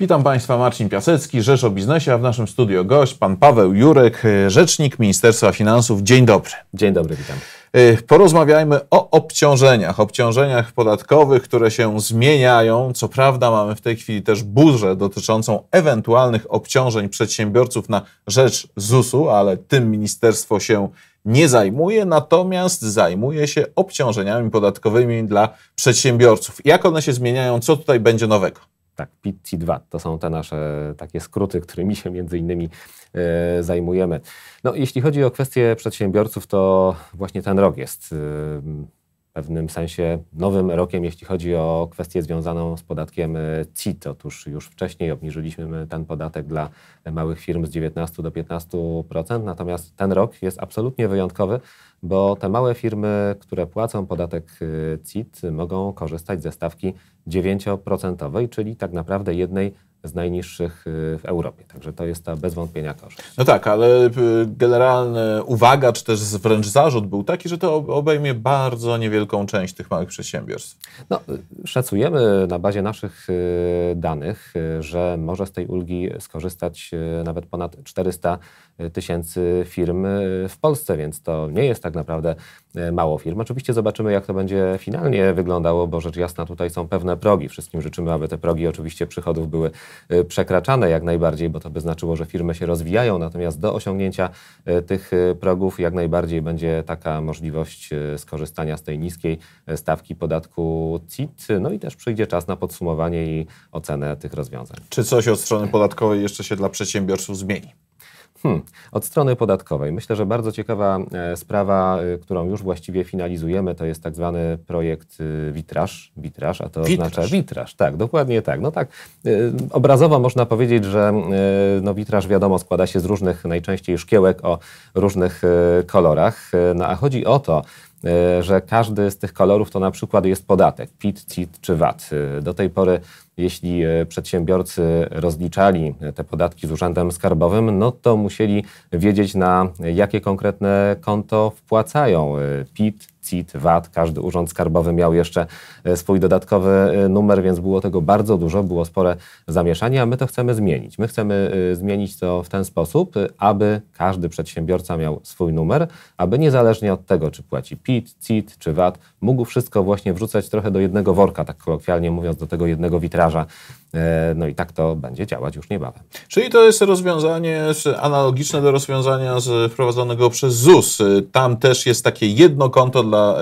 Witam Państwa, Marcin Piasecki, Rzecz o Biznesie, a w naszym studio gość, pan Paweł Jurek, y, rzecznik Ministerstwa Finansów. Dzień dobry. Dzień dobry, witam. Y, porozmawiajmy o obciążeniach, obciążeniach podatkowych, które się zmieniają. Co prawda, mamy w tej chwili też burzę dotyczącą ewentualnych obciążeń przedsiębiorców na rzecz ZUS-u, ale tym ministerstwo się nie zajmuje, natomiast zajmuje się obciążeniami podatkowymi dla przedsiębiorców. Jak one się zmieniają? Co tutaj będzie nowego? tak, 2 to są te nasze takie skróty, którymi się między innymi e, zajmujemy. No, jeśli chodzi o kwestie przedsiębiorców, to właśnie ten rok jest. E, pewnym sensie nowym rokiem, jeśli chodzi o kwestię związaną z podatkiem e, CIT. Otóż już wcześniej obniżyliśmy ten podatek dla małych firm z 19 do 15%, natomiast ten rok jest absolutnie wyjątkowy, bo te małe firmy, które płacą podatek e, CIT, mogą korzystać ze stawki 9%, czyli tak naprawdę jednej z najniższych y, w Europie. Także to jest ta bez wątpienia korzyść. No tak, ale y, generalna uwaga, czy też wręcz zarzut był taki, że to obejmie bardzo niewielką część tych małych przedsiębiorstw. No, y, szacujemy na bazie naszych danych, że może z tej ulgi skorzystać nawet ponad 400 tysięcy firm w Polsce, więc to nie jest tak naprawdę mało firm. Oczywiście zobaczymy, jak to będzie finalnie wyglądało, bo rzecz jasna tutaj są pewne progi. Wszystkim życzymy, aby te progi oczywiście przychodów były Y, przekraczane jak najbardziej, bo to by znaczyło, że firmy się rozwijają, natomiast do osiągnięcia y, tych y, progów jak najbardziej będzie taka możliwość skorzystania z tej niskiej stawki podatku CIT, no i też przyjdzie czas na podsumowanie i ocenę tych rozwiązań. Czy coś od strony podatkowej jeszcze się dla przedsiębiorców zmieni? Hmm. Od strony podatkowej. Myślę, że bardzo ciekawa e, sprawa, e, którą już właściwie finalizujemy, to jest tak zwany projekt e, witraż, witraż a to witraż. oznacza witraż. Tak, dokładnie tak. No tak, obrazowo można powiedzieć, że no, witraż wiadomo składa się z różnych, najczęściej szkiełek o różnych kolorach, no a chodzi o to, E, że każdy z tych kolorów to na przykład jest podatek PIT, CIT czy VAT. E, do tej pory, jeśli e, przedsiębiorcy rozliczali te podatki z Urzędem Skarbowym, no to musieli wiedzieć na jakie konkretne konto wpłacają PIT, CIT, VAT, każdy urząd skarbowy miał jeszcze e, swój dodatkowy e, numer, więc było tego bardzo dużo, było spore zamieszanie, a my to chcemy zmienić. My chcemy e, zmienić to w ten sposób, aby każdy przedsiębiorca miał swój numer, aby niezależnie od tego, czy płaci PIT, CIT czy VAT, mógł wszystko właśnie wrzucać trochę do jednego worka, tak kolokwialnie mówiąc, do tego jednego witraża E, no i tak to będzie działać już niebawem. Czyli to jest rozwiązanie analogiczne do rozwiązania wprowadzonego przez ZUS. Y, tam też jest takie jedno konto dla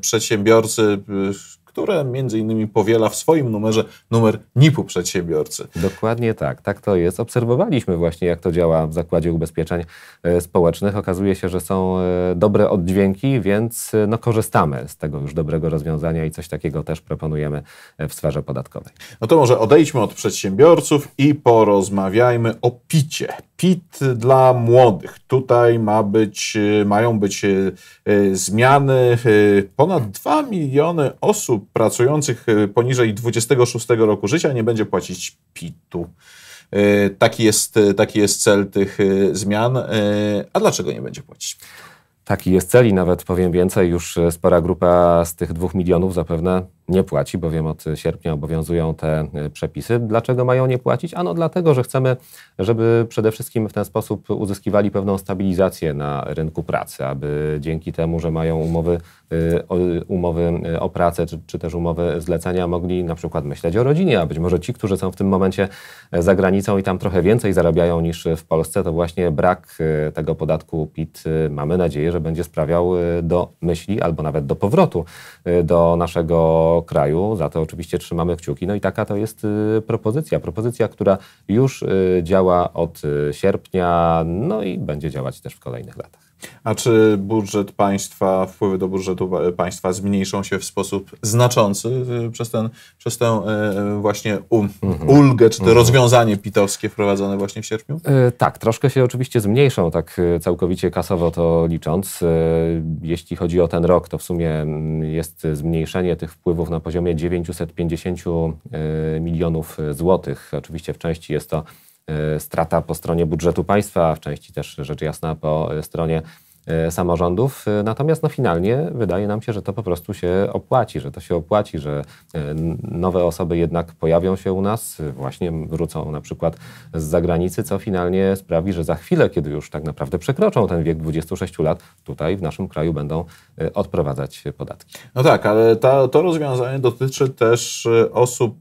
przedsiębiorcy, y, które między innymi powiela w swoim numerze numer NIP-u przedsiębiorcy. Dokładnie tak, tak to jest. Obserwowaliśmy właśnie, jak to działa w Zakładzie Ubezpieczeń e, Społecznych. Okazuje się, że są e, dobre oddźwięki, więc e, no, korzystamy z tego już dobrego rozwiązania i coś takiego też proponujemy w sferze podatkowej. No to może odejdźmy od przedsiębiorców i porozmawiajmy o picie. PIT dla młodych. Tutaj ma być, y, mają być y, y, zmiany. Ponad 2 miliony osób pracujących poniżej 26 roku życia nie będzie płacić PIT-u. Taki jest, taki jest cel tych zmian. A dlaczego nie będzie płacić? Taki jest cel i nawet powiem więcej, już spora grupa z tych dwóch milionów zapewne nie płaci, bowiem od sierpnia obowiązują te e, przepisy. Dlaczego mają nie płacić? Ano dlatego, że chcemy, żeby przede wszystkim w ten sposób uzyskiwali pewną stabilizację na rynku pracy, aby dzięki temu, że mają umowy, e, umowy e, o pracę czy, czy też umowy zlecenia, mogli na przykład myśleć o rodzinie, a być może ci, którzy są w tym momencie za granicą i tam trochę więcej zarabiają niż w Polsce, to właśnie brak tego podatku PIT mamy nadzieję, że będzie sprawiał do myśli albo nawet do powrotu do naszego kraju. Za to oczywiście trzymamy kciuki. No i taka to jest y, propozycja. Propozycja, która już y, działa od y, sierpnia, no i będzie działać też w kolejnych latach. A czy budżet państwa, wpływy do budżetu państwa zmniejszą się w sposób znaczący y, przez, ten, przez tę y, y, właśnie mhm. ulgę, czy to mhm. rozwiązanie pitowskie wprowadzone właśnie w sierpniu? Tak, troszkę się oczywiście zmniejszą, tak całkowicie kasowo to licząc. Jeśli chodzi o ten rok, to w sumie mm, jest zmniejszenie tych wpływów na poziomie 950 milionów złotych. Oczywiście w części jest to Y, strata po stronie budżetu państwa, a w części też rzecz jasna po stronie E, samorządów. E, natomiast no, finalnie wydaje nam się, że to po prostu się opłaci, że to się opłaci, że e, nowe osoby jednak pojawią się u nas, właśnie wrócą na przykład z zagranicy, co finalnie sprawi, że za chwilę, kiedy już tak naprawdę przekroczą ten wiek 26 lat, tutaj w naszym kraju będą odprowadzać podatki. No tak, ale ta, to rozwiązanie dotyczy też osób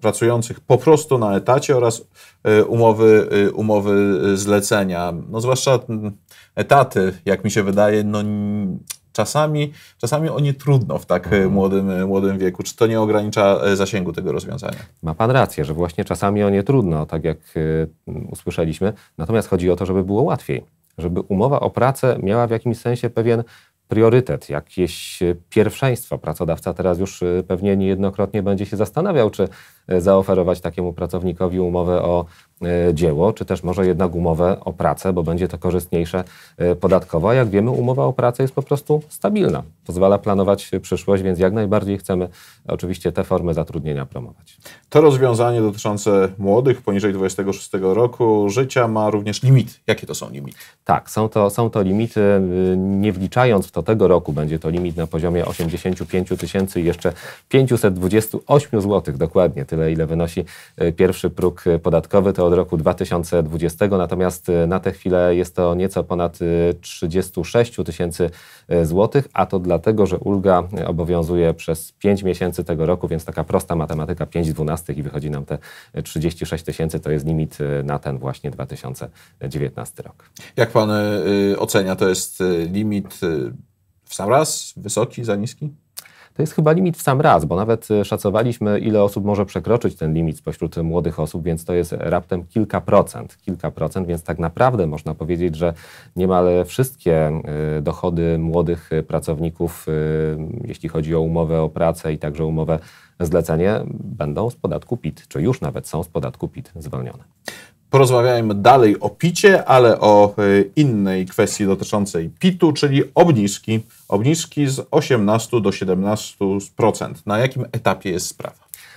pracujących po prostu na etacie oraz umowy, umowy zlecenia. No zwłaszcza etaty, jak mi się wydaje, no czasami, czasami o nie trudno w tak e, mhm. młodym, e, młodym wieku. Czy to nie ogranicza e, zasięgu tego rozwiązania? Ma pan rację, że właśnie czasami o nie trudno, tak jak usłyszeliśmy. Natomiast chodzi o to, żeby było łatwiej. Żeby umowa o pracę miała w jakimś sensie pewien priorytet, jakieś pierwszeństwo. Pracodawca teraz już pewnie niejednokrotnie będzie się zastanawiał, czy zaoferować takiemu pracownikowi umowę o E, dzieło, czy też może jednak umowę o pracę, bo będzie to korzystniejsze e, podatkowo. A jak wiemy, umowa o pracę jest po prostu stabilna, pozwala planować przyszłość, więc jak najbardziej chcemy oczywiście te formy zatrudnienia promować. To rozwiązanie dotyczące młodych poniżej 26 roku życia ma również limit. Jakie to są limity? Tak, są to, są to limity, e, nie wliczając w to tego roku, będzie to limit na poziomie 85 tysięcy i jeszcze 528 zł dokładnie, tyle ile wynosi pierwszy próg podatkowy, to od roku 2020, natomiast e, na tę chwilę jest to nieco ponad 36 e, tysięcy e, złotych, a to dlatego, że ulga obowiązuje przez 5 miesięcy tego roku, więc taka prosta matematyka 5 dwunastych i wychodzi nam te 36 tysięcy, to jest limit na ten właśnie 2019 rok. Jak Pan ocenia, to jest limit w sam raz wysoki, za niski? to jest chyba limit w sam raz, bo nawet e, szacowaliśmy, ile osób może przekroczyć ten limit spośród e, młodych osób, więc to jest raptem kilka procent, kilka procent, więc tak naprawdę można powiedzieć, że niemal wszystkie e, dochody młodych pracowników, jeśli chodzi o umowę o pracę i także umowę zlecenie, będą z podatku PIT, czy już nawet są z podatku PIT zwolnione porozmawiajmy dalej o picie, ale o e, innej kwestii dotyczącej pitu, czyli obniżki. Obniżki z 18 do 17%. Na jakim etapie jest sprawa?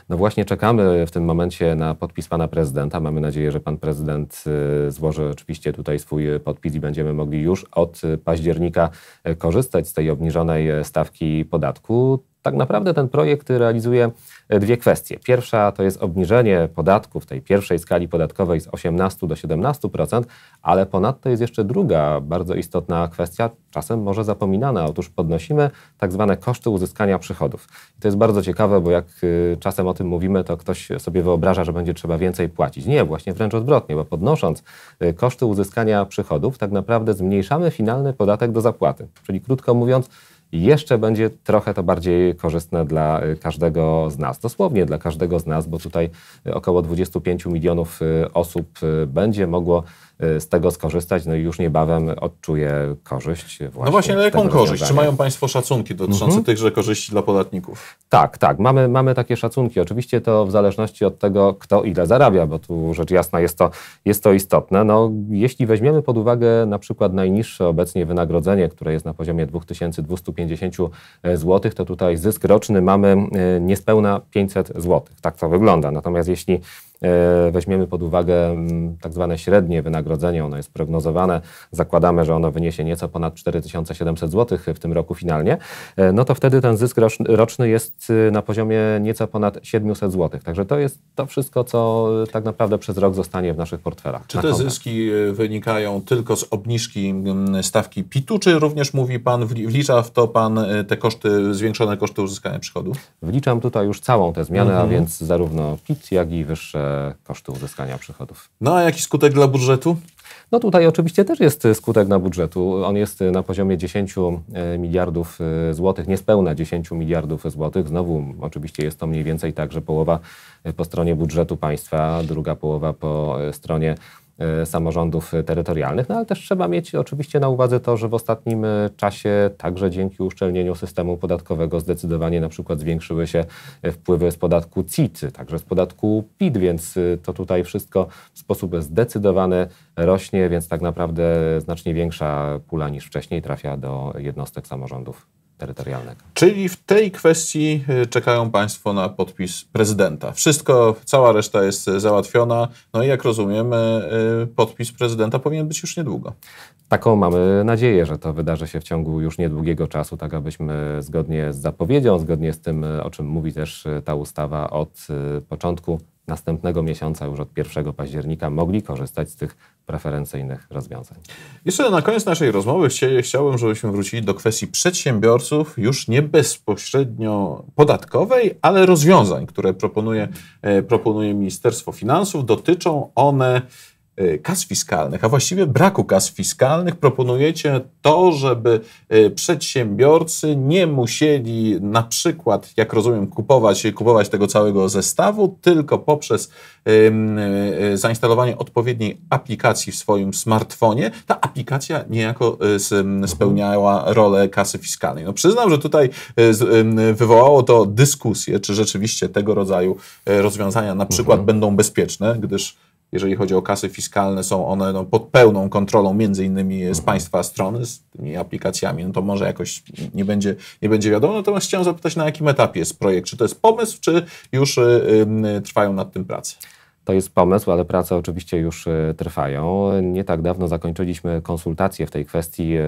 No właśnie czekamy w tym momencie na podpis pana prezydenta. Mamy nadzieję, że pan prezydent e, złoży oczywiście tutaj swój podpis i będziemy mogli już od października e, korzystać z tej obniżonej stawki podatku. Tak naprawdę ten projekt realizuje e, dwie kwestie. Pierwsza to jest obniżenie podatków tej pierwszej skali podatkowej z 18 do 17%, ale ponadto jest jeszcze druga bardzo istotna kwestia, czasem może zapominana. Otóż podnosimy tak zwane koszty uzyskania przychodów. I to jest bardzo ciekawe, bo jak y, czasem o tym mówimy, to ktoś sobie wyobraża, że będzie trzeba więcej płacić. Nie, właśnie wręcz odwrotnie, bo podnosząc y, koszty uzyskania przychodów, tak naprawdę zmniejszamy finalny podatek do zapłaty. Czyli krótko mówiąc, jeszcze będzie trochę to bardziej korzystne dla y, każdego z nas. Dosłownie dla każdego z nas, bo tutaj y, około 25 milionów y, osób będzie mogło z tego skorzystać, no i już niebawem odczuje korzyść. Właśnie no właśnie, ale jaką korzyść? Czy mają Państwo szacunki dotyczące mhm. tychże korzyści dla podatników? Tak, tak, mamy, mamy takie szacunki. Oczywiście to w zależności od tego, kto ile zarabia, bo tu rzecz jasna jest to, jest to istotne. No, jeśli weźmiemy pod uwagę na przykład najniższe obecnie wynagrodzenie, które jest na poziomie 2250 e, zł, to tutaj zysk roczny mamy e, niespełna 500 zł. Tak to wygląda. Natomiast jeśli E, weźmiemy pod uwagę mm, tak zwane średnie wynagrodzenie, ono jest prognozowane, zakładamy, że ono wyniesie nieco ponad 4700 zł w tym roku finalnie, e, no to wtedy ten zysk roczny jest y, na poziomie nieco ponad 700 zł. Także to jest to wszystko, co y, tak naprawdę przez rok zostanie w naszych portfelach. Czy te zyski y, wynikają tylko z obniżki mm, stawki PIT-u, czy również mówi Pan, wlicza w to Pan te koszty, zwiększone koszty uzyskania przychodów? Wliczam tutaj już całą tę zmianę, mhm. a więc zarówno PIT, jak i wyższe koszty uzyskania przychodów. No a jaki skutek dla budżetu? No tutaj oczywiście też jest y, skutek na budżetu. On jest y, na poziomie 10 y, miliardów złotych, niespełna 10 miliardów złotych. Znowu oczywiście jest to mniej więcej tak, że połowa po stronie budżetu państwa, druga połowa po stronie E, samorządów terytorialnych, no ale też trzeba mieć oczywiście na uwadze to, że w ostatnim e, czasie także dzięki uszczelnieniu systemu podatkowego zdecydowanie na przykład zwiększyły się e, wpływy z podatku CIT, także z podatku PIT, więc to tutaj wszystko w sposób zdecydowany rośnie, więc tak naprawdę znacznie większa pula niż wcześniej trafia do jednostek samorządów terytorialnego. Czyli w tej kwestii y, czekają Państwo na podpis prezydenta. Wszystko, cała reszta jest y, załatwiona. No i jak rozumiem, y, podpis prezydenta powinien być już niedługo. Taką mamy nadzieję, że to wydarzy się w ciągu już niedługiego czasu, tak abyśmy zgodnie z zapowiedzią, zgodnie z tym, o czym mówi też ta ustawa od początku następnego miesiąca, już od 1 października, mogli korzystać z tych preferencyjnych rozwiązań. Jeszcze na koniec naszej rozmowy chciałbym, żebyśmy wrócili do kwestii przedsiębiorców, już nie bezpośrednio podatkowej, ale rozwiązań, które proponuje, e, proponuje Ministerstwo Finansów. Dotyczą one Y, kas fiskalnych, a właściwie braku kas fiskalnych, proponujecie to, żeby y, przedsiębiorcy nie musieli na przykład, jak rozumiem, kupować, kupować tego całego zestawu, tylko poprzez y, zainstalowanie odpowiedniej aplikacji w swoim smartfonie, ta aplikacja niejako mhm. spełniała rolę kasy fiskalnej. No przyznam, że tutaj wywołało to dyskusję, czy rzeczywiście tego rodzaju rozwiązania na przykład mhm. będą bezpieczne, gdyż jeżeli chodzi o kasy fiskalne, są one no, pod pełną kontrolą między innymi z mhm. Państwa strony, z tymi aplikacjami, no to może jakoś nie będzie, nie będzie wiadomo. Natomiast chciałem zapytać, na jakim etapie jest projekt? Czy to jest pomysł, czy już y, y, y trwają nad tym prace? To jest pomysł, ale prace oczywiście już y, trwają. Nie tak dawno zakończyliśmy konsultacje w tej kwestii, y,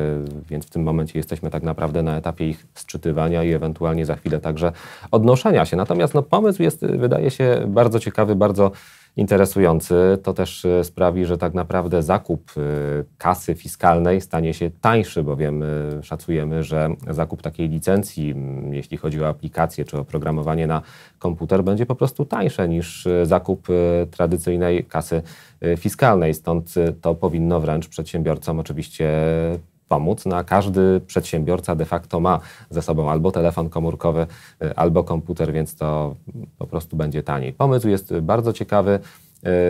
więc w tym momencie jesteśmy tak naprawdę na etapie ich sczytywania i ewentualnie za chwilę także odnoszenia się. Natomiast no, pomysł jest, wydaje się, bardzo ciekawy, bardzo interesujący, to też e, sprawi, że tak naprawdę zakup e, kasy fiskalnej stanie się tańszy, bowiem e, szacujemy, że zakup takiej licencji, jeśli chodzi o aplikację czy o programowanie na komputer, będzie po prostu tańsze niż zakup tradycyjnej kasy fiskalnej. Stąd to powinno wręcz przedsiębiorcom oczywiście pomóc. No a każdy przedsiębiorca de facto ma ze sobą albo telefon komórkowy, y, albo komputer, więc to po prostu będzie taniej. Pomysł jest bardzo ciekawy.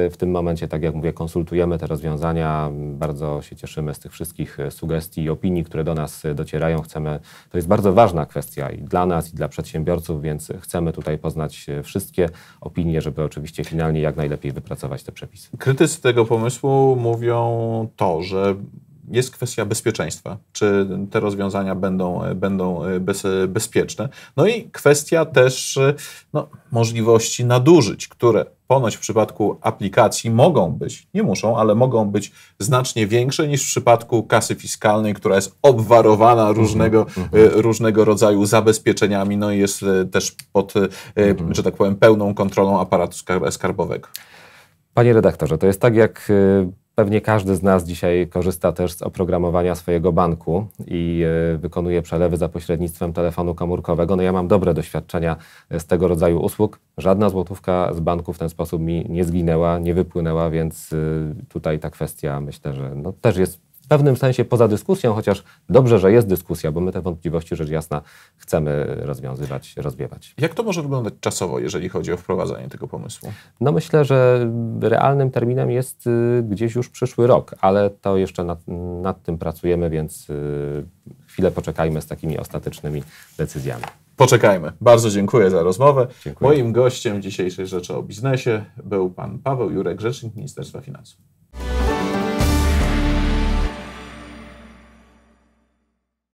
Y, w tym momencie, tak jak mówię, konsultujemy te rozwiązania. Bardzo się cieszymy z tych wszystkich y, sugestii i opinii, które do nas docierają. Chcemy, to jest bardzo ważna kwestia i dla nas, i dla przedsiębiorców, więc chcemy tutaj poznać wszystkie opinie, żeby oczywiście finalnie jak najlepiej wypracować te przepisy. Krytycy tego pomysłu mówią to, że jest kwestia bezpieczeństwa, czy te rozwiązania będą, będą e, bez, e, bezpieczne. No i kwestia też e, no, możliwości nadużyć, które ponoć w przypadku aplikacji mogą być, nie muszą, ale mogą być znacznie większe niż w przypadku kasy fiskalnej, która jest obwarowana mhm, różnego, mm -hmm. różnego rodzaju zabezpieczeniami, no i jest też pod, mm -hmm. że tak powiem, pełną kontrolą aparatu skarbowego. Panie redaktorze, to jest tak jak Pewnie każdy z nas dzisiaj korzysta też z oprogramowania swojego banku i e, wykonuje przelewy za pośrednictwem telefonu komórkowego. No ja mam dobre doświadczenia e, z tego rodzaju usług. Żadna złotówka z banku w ten sposób mi nie zginęła, nie wypłynęła, więc e, tutaj ta kwestia myślę, że no też jest pewnym sensie poza dyskusją, chociaż dobrze, że jest dyskusja, bo my te wątpliwości rzecz jasna chcemy rozwiązywać, rozwiewać. Jak to może wyglądać czasowo, jeżeli chodzi o wprowadzanie tego pomysłu? No myślę, że realnym terminem jest y, gdzieś już przyszły rok, ale to jeszcze nad, nad tym pracujemy, więc y, chwilę poczekajmy z takimi ostatecznymi decyzjami. Poczekajmy. Bardzo dziękuję za rozmowę. Dziękuję. Moim gościem dzisiejszej rzeczy o biznesie był pan Paweł Jurek, rzecznik Ministerstwa Finansów.